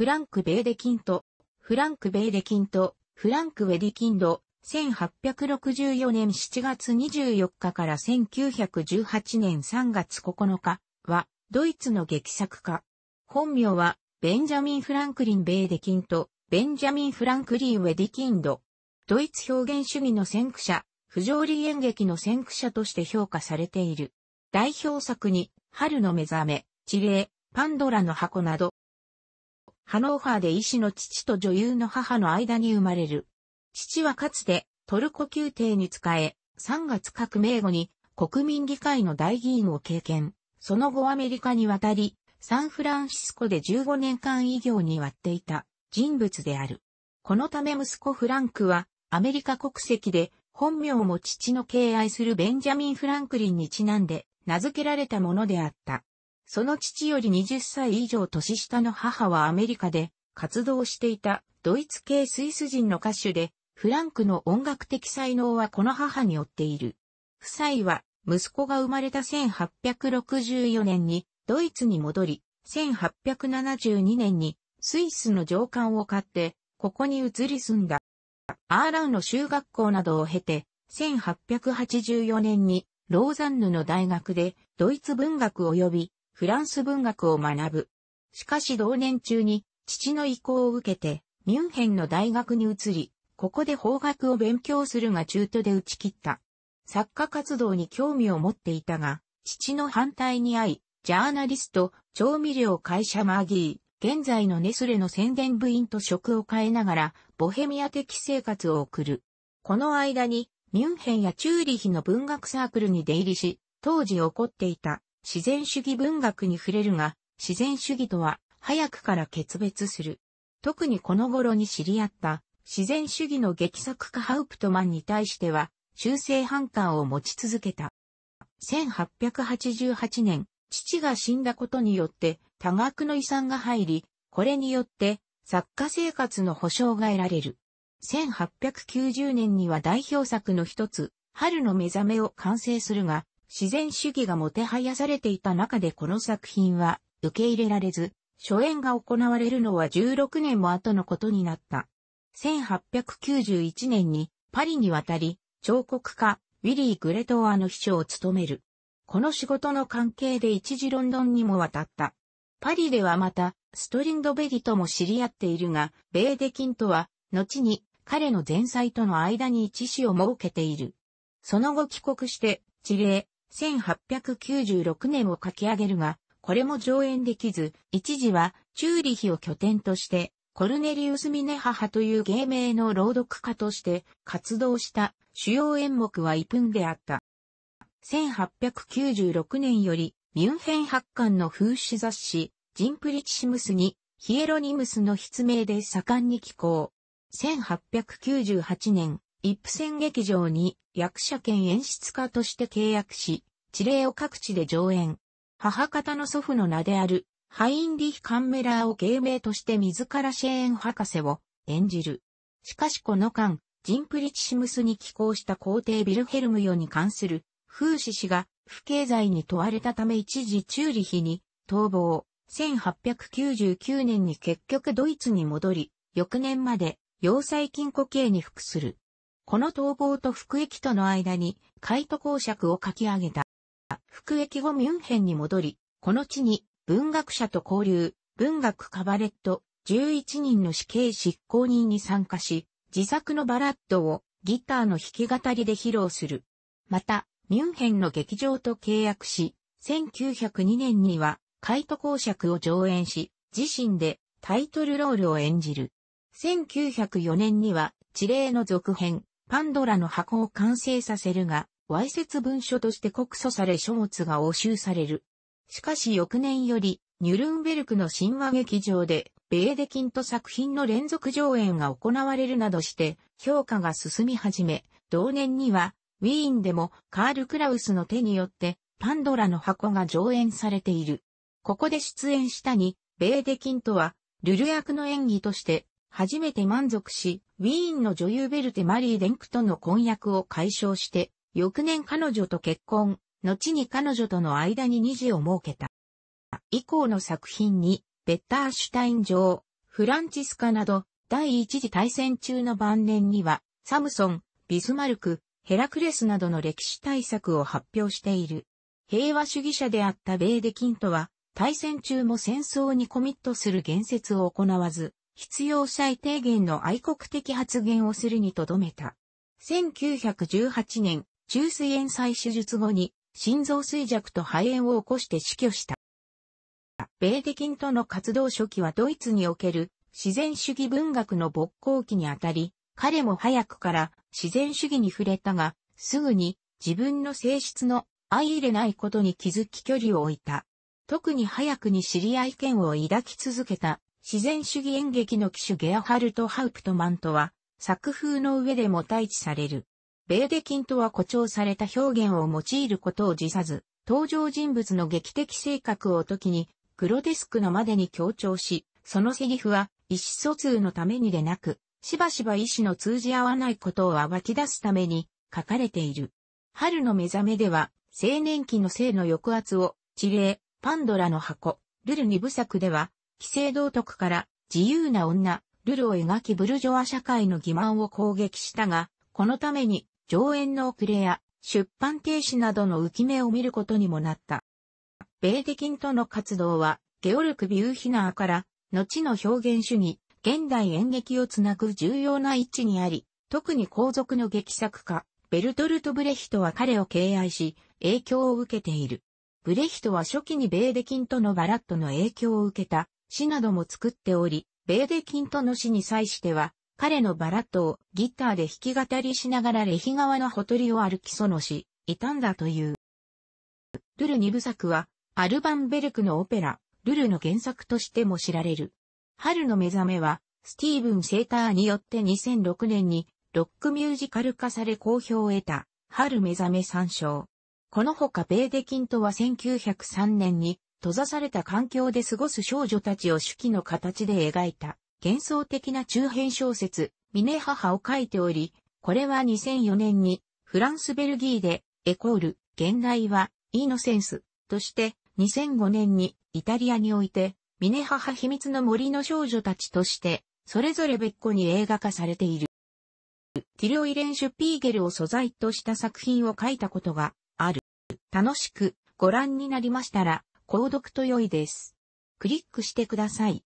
フランク・ベーデキント、フランク・ベーデキント、フランク・ウェディキンド、1864年7月24日から1918年3月9日は、ドイツの劇作家。本名は、ベンジャミン・フランクリン・ベーデキント、ベンジャミン・フランクリン・ウェディキンド。ドイツ表現主義の先駆者、不条理演劇の先駆者として評価されている。代表作に、春の目覚め、地霊、パンドラの箱など、ハノーファーで医師の父と女優の母の間に生まれる。父はかつてトルコ宮廷に仕え、3月革命後に国民議会の大議員を経験。その後アメリカに渡り、サンフランシスコで15年間医業に割っていた人物である。このため息子フランクはアメリカ国籍で本名も父の敬愛するベンジャミン・フランクリンにちなんで名付けられたものであった。その父より20歳以上年下の母はアメリカで活動していたドイツ系スイス人の歌手で、フランクの音楽的才能はこの母によっている。夫妻は息子が生まれた1864年にドイツに戻り、1872年にスイスの上官を買って、ここに移り住んだ。アーラウの修学校などを経て、1884年にローザンヌの大学でドイツ文学及びフランス文学を学ぶ。しかし同年中に、父の意向を受けて、ミュンヘンの大学に移り、ここで法学を勉強するが中途で打ち切った。作家活動に興味を持っていたが、父の反対に遭い、ジャーナリスト、調味料会社マーギー、現在のネスレの宣伝部員と職を変えながら、ボヘミア的生活を送る。この間に、ミュンヘンやチューリヒの文学サークルに出入りし、当時起こっていた自然主義文学に触れるが、自然主義とは早くから決別する。特にこの頃に知り合った自然主義の劇作家ハウプトマンに対しては修正反感を持ち続けた。1888年、父が死んだことによって多額の遺産が入り、これによって作家生活の保障が得られる。1890年には代表作の一つ、春の目覚めを完成するが、自然主義がもてはやされていた中でこの作品は受け入れられず、初演が行われるのは16年も後のことになった。1891年にパリに渡り、彫刻家、ウィリー・グレトワーの秘書を務める。この仕事の関係で一時ロンドンにも渡った。パリではまた、ストリンドベリとも知り合っているが、ベーデキンとは、後に彼の前妻との間に一子を設けている。その後帰国して、地霊、1896年を書き上げるが、これも上演できず、一時はチューリヒを拠点として、コルネリウス・ミネハハという芸名の朗読家として活動した主要演目はイプンであった。1896年よりミュンヘン発刊の風刺雑誌ジンプリチシムスにヒエロニムスの筆名で盛んに寄稿。1898年一ップ劇場に役者兼演出家として契約し、地霊を各地で上演。母方の祖父の名である、ハインリヒ・カンメラーを芸名として自らシェーン博士を演じる。しかしこの間、ジンプリチシムスに寄稿した皇帝ビルヘルムヨに関する、風刺氏が不経済に問われたため一時チューリヒに逃亡。1899年に結局ドイツに戻り、翌年まで要塞金庫刑に服する。この統合と服役との間に、カイト公爵を書き上げた。服役後ミュンヘンに戻り、この地に文学者と交流、文学カバレット、11人の死刑執行人に参加し、自作のバラッドをギターの弾き語りで披露する。また、ミュンヘンの劇場と契約し、1902年には、カイト公爵を上演し、自身でタイトルロールを演じる。1904年には、地霊の続編、パンドラの箱を完成させるが、わいせつ文書として告訴され書物が押収される。しかし翌年より、ニュルンベルクの神話劇場で、ベーデキンと作品の連続上演が行われるなどして、評価が進み始め、同年には、ウィーンでもカール・クラウスの手によって、パンドラの箱が上演されている。ここで出演したに、ベーデキンとは、ルル役の演技として、初めて満足し、ウィーンの女優ベルテ・マリー・デンクとの婚約を解消して、翌年彼女と結婚、後に彼女との間に二次を設けた。以降の作品に、ベッターシュタイン城、フランチスカなど、第一次大戦中の晩年には、サムソン、ビスマルク、ヘラクレスなどの歴史大作を発表している。平和主義者であったベーデキントは、大戦中も戦争にコミットする言説を行わず、必要最低限の愛国的発言をするにとどめた。1918年、中水炎災手術後に心臓衰弱と肺炎を起こして死去した。ベーデキンとの活動初期はドイツにおける自然主義文学の勃興期にあたり、彼も早くから自然主義に触れたが、すぐに自分の性質の相入れないことに気づき距離を置いた。特に早くに知り合い権を抱き続けた自然主義演劇の騎手ゲアハルト・ハウプトマンとは、作風の上でも対地される。ベーデキンとは誇張された表現を用いることを辞さず、登場人物の劇的性格を時に、グロテスクのまでに強調し、そのセリフは、意思疎通のためにでなく、しばしば意思の通じ合わないことを暴き出すために書かれている。春の目覚めでは、青年期の性の抑圧を、地霊、パンドラの箱、ルルニ部作では、制道徳から自由な女、ルルを描きブルジョア社会の欺瞞を攻撃したが、このために上演の遅れや出版停止などの浮き目を見ることにもなった。ベーデキンとの活動は、ゲオルク・ビューヒナーから、後の表現主義、現代演劇をつなぐ重要な位置にあり、特に皇族の劇作家、ベルトルト・ブレヒトは彼を敬愛し、影響を受けている。ブレヒトは初期にベーデキンとのバラットの影響を受けた詩なども作っており、ベーデキントの詩に際しては、彼のバラットをギターで弾き語りしながらレヒ川のほとりを歩きそのし、たんだという。ルル二部作は、アルバンベルクのオペラ、ルルの原作としても知られる。春の目覚めは、スティーブン・セーターによって2006年に、ロックミュージカル化され好評を得た、春目覚め参照。この他ベーデキントは1903年に、閉ざされた環境で過ごす少女たちを手記の形で描いた幻想的な中編小説、ミハ母を書いており、これは2004年にフランス・ベルギーでエコール、現代はイノセンスとして2005年にイタリアにおいてミハ母秘密の森の少女たちとしてそれぞれ別個に映画化されている。ティリオイレン・シュピーゲルを素材とした作品を書いたことがある。楽しくご覧になりましたら購読と良いです。クリックしてください。